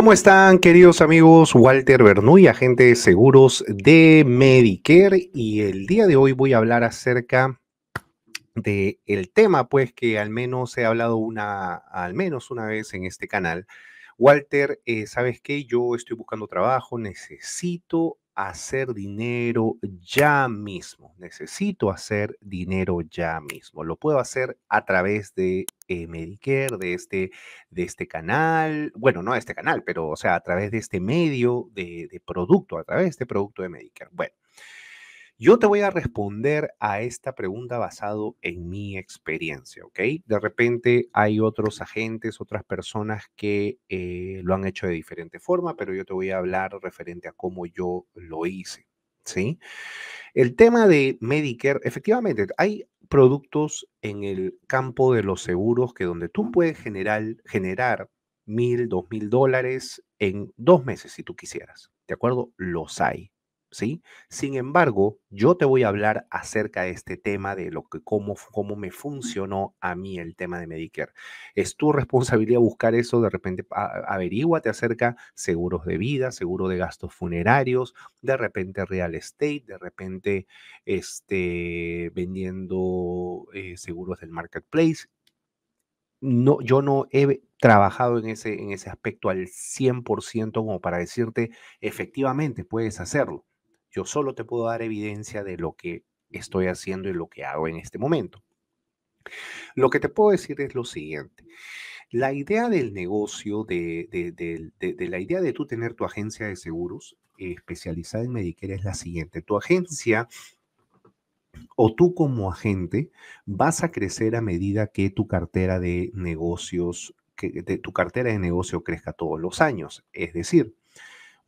¿Cómo están queridos amigos? Walter Bernoulli, agente de seguros de Medicare y el día de hoy voy a hablar acerca de el tema pues que al menos he hablado una al menos una vez en este canal. Walter, eh, ¿sabes qué? Yo estoy buscando trabajo, necesito hacer dinero ya mismo. Necesito hacer dinero ya mismo. Lo puedo hacer a través de eh, Medicare, de este, de este canal, bueno, no este canal, pero o sea, a través de este medio de, de producto, a través de este producto de Medicare. Bueno. Yo te voy a responder a esta pregunta basado en mi experiencia, ¿ok? De repente hay otros agentes, otras personas que eh, lo han hecho de diferente forma, pero yo te voy a hablar referente a cómo yo lo hice, ¿sí? El tema de Medicare, efectivamente, hay productos en el campo de los seguros que donde tú puedes generar, generar mil, dos mil dólares en dos meses si tú quisieras, ¿de acuerdo? Los hay sin embargo, yo te voy a hablar acerca de este tema, de lo que, cómo, cómo me funcionó a mí el tema de Medicare. Es tu responsabilidad buscar eso, de repente averigua averíguate acerca seguros de vida, seguro de gastos funerarios, de repente real estate, de repente este, vendiendo eh, seguros del marketplace. No, yo no he trabajado en ese, en ese aspecto al 100% como para decirte, efectivamente, puedes hacerlo. Yo solo te puedo dar evidencia de lo que estoy haciendo y lo que hago en este momento. Lo que te puedo decir es lo siguiente. La idea del negocio, de, la idea de tú tener tu agencia de seguros eh, especializada en Medicare es la siguiente. Tu agencia o tú como agente vas a crecer a medida que tu cartera de negocios, que tu cartera de negocio crezca todos los años. Es decir,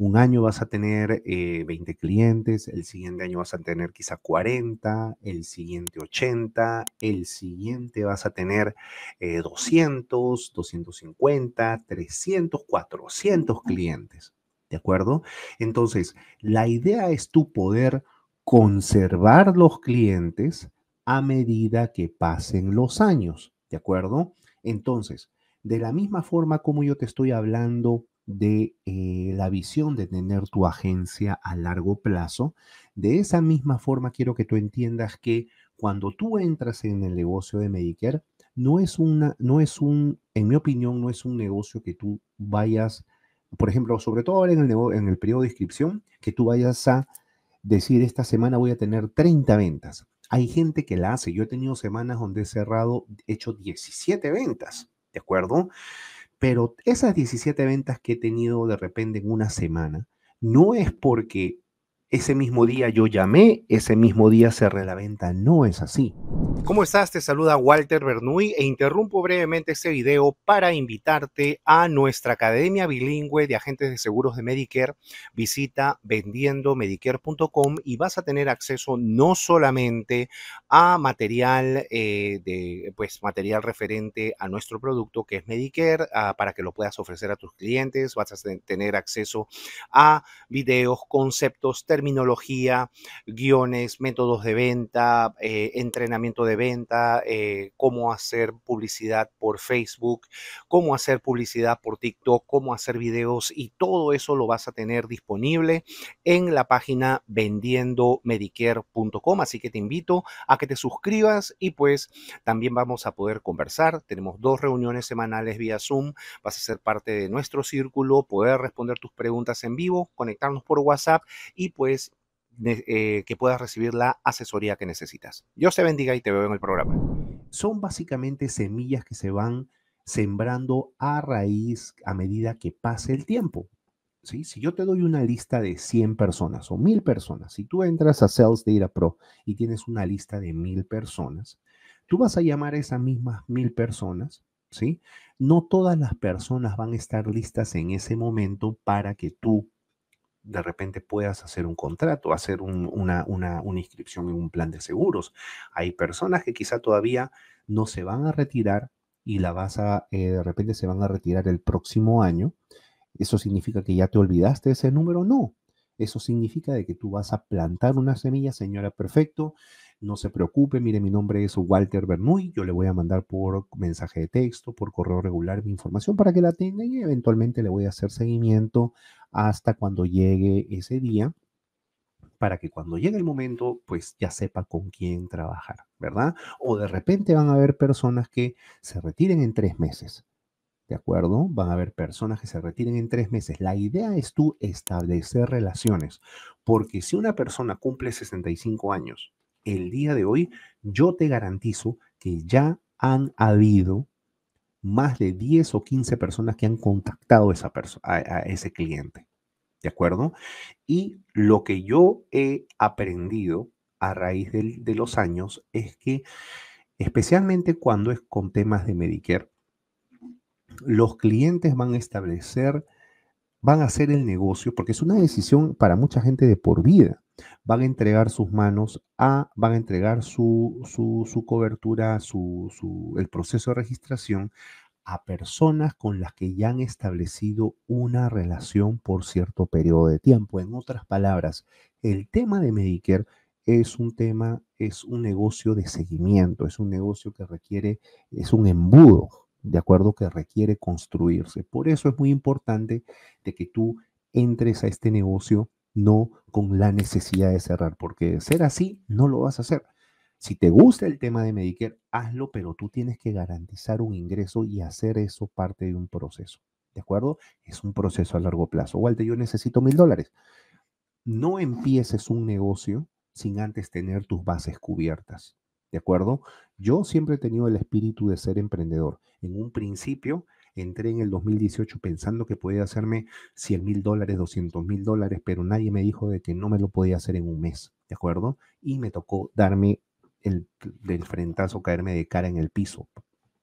un año vas a tener 20 eh, clientes, el siguiente año vas a tener quizá 40, el siguiente 80, el siguiente vas a tener 200, 250, 300, 400 clientes. ¿De acuerdo? Entonces, la idea es tu poder conservar los clientes a medida que pasen los años. ¿De acuerdo? Entonces, de la misma forma como yo te estoy hablando de eh, la visión de tener tu agencia a largo plazo. De esa misma forma quiero que tú entiendas que cuando tú entras en el negocio de Medicare, no es una, no es un, en mi opinión, no es un negocio que tú vayas, por ejemplo, sobre todo en el, en el periodo de inscripción, que tú vayas a decir, esta semana voy a tener 30 ventas. Hay gente que la hace. Yo he tenido semanas donde he cerrado, he hecho 17 ventas, ¿de acuerdo? Pero esas 17 ventas que he tenido de repente en una semana, no es porque ese mismo día yo llamé, ese mismo día cerré la venta, no es así. ¿Cómo estás? Te saluda Walter Bernuy e interrumpo brevemente este video para invitarte a nuestra Academia Bilingüe de Agentes de Seguros de Medicare. Visita vendiendo vendiendomedicare.com y vas a tener acceso no solamente a material, eh, de, pues, material referente a nuestro producto que es Medicare, ah, para que lo puedas ofrecer a tus clientes, vas a tener acceso a videos, conceptos, terminología, guiones, métodos de venta, eh, entrenamiento de venta, eh, cómo hacer publicidad por Facebook, cómo hacer publicidad por TikTok, cómo hacer videos y todo eso lo vas a tener disponible en la página vendiendomedicare.com. Así que te invito a que te suscribas y pues también vamos a poder conversar. Tenemos dos reuniones semanales vía Zoom. Vas a ser parte de nuestro círculo, poder responder tus preguntas en vivo, conectarnos por WhatsApp y pues eh, que puedas recibir la asesoría que necesitas. Dios te bendiga y te veo en el programa. Son básicamente semillas que se van sembrando a raíz a medida que pase el tiempo. ¿Sí? Si yo te doy una lista de 100 personas o 1000 personas, si tú entras a Sales Data Pro y tienes una lista de 1000 personas, tú vas a llamar a esas mismas 1000 personas, ¿sí? No todas las personas van a estar listas en ese momento para que tú de repente puedas hacer un contrato, hacer una, una, una inscripción en un plan de seguros. Hay personas que quizá todavía no se van a retirar y la vas a, eh, de repente se van a retirar el próximo año. ¿Eso significa que ya te olvidaste de ese número? No. Eso significa de que tú vas a plantar una semilla, señora, perfecto. No se preocupe, mire, mi nombre es Walter Bernuy, yo le voy a mandar por mensaje de texto, por correo regular mi información para que la tenga y eventualmente le voy a hacer seguimiento hasta cuando llegue ese día para que cuando llegue el momento, pues ya sepa con quién trabajar, ¿verdad? O de repente van a haber personas que se retiren en tres meses, ¿de acuerdo? Van a haber personas que se retiren en tres meses. La idea es tú establecer relaciones, porque si una persona cumple 65 años el día de hoy, yo te garantizo que ya han habido más de 10 o 15 personas que han contactado a, esa ese cliente. ¿De acuerdo? Y lo que yo he aprendido a raíz de los años es que, especialmente cuando es con temas de Medicare, los clientes van a establecer, van a hacer el negocio, porque es una decisión para mucha gente de por vida van a entregar sus manos a, van a entregar su, su, cobertura, su, el proceso de registración a personas con las que ya han establecido una relación por cierto periodo de tiempo. En otras palabras, el tema de Medicare es un tema, es un negocio de seguimiento, es un negocio que requiere, es un embudo, de acuerdo, que requiere construirse. Por eso es muy importante de que tú entres a este negocio no con la necesidad de cerrar, porque ser así, no lo vas a hacer. Si te gusta el tema de Medicare, hazlo, pero tú tienes que garantizar un ingreso y hacer eso parte de un proceso. ¿De acuerdo? Es un proceso a largo plazo. Walter, yo necesito mil dólares. No empieces un negocio sin antes tener tus bases cubiertas. ¿De acuerdo? Yo siempre he tenido el espíritu de ser emprendedor. En un principio Entré en el 2018 pensando que podía hacerme 100 mil dólares, 200 mil dólares, pero nadie me dijo de que no me lo podía hacer en un mes, ¿de acuerdo? Y me tocó darme el, del frentazo, caerme de cara en el piso,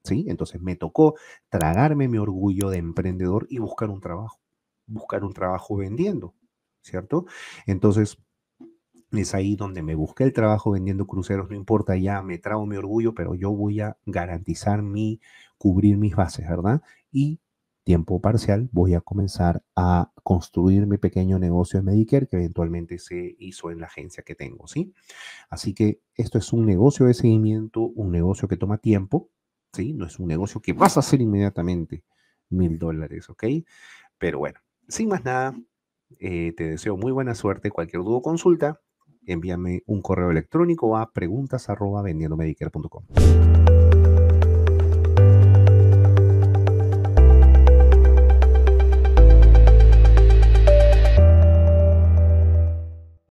¿sí? Entonces me tocó tragarme mi orgullo de emprendedor y buscar un trabajo, buscar un trabajo vendiendo, ¿cierto? Entonces, es ahí donde me busqué el trabajo vendiendo cruceros, no importa, ya me trago mi orgullo, pero yo voy a garantizar mi, cubrir mis bases, ¿verdad? Y tiempo parcial voy a comenzar a construir mi pequeño negocio de Medicare que eventualmente se hizo en la agencia que tengo, ¿sí? Así que esto es un negocio de seguimiento, un negocio que toma tiempo, ¿sí? No es un negocio que vas a hacer inmediatamente mil dólares, ¿ok? Pero bueno, sin más nada, eh, te deseo muy buena suerte. Cualquier duda o consulta, envíame un correo electrónico a preguntas arroba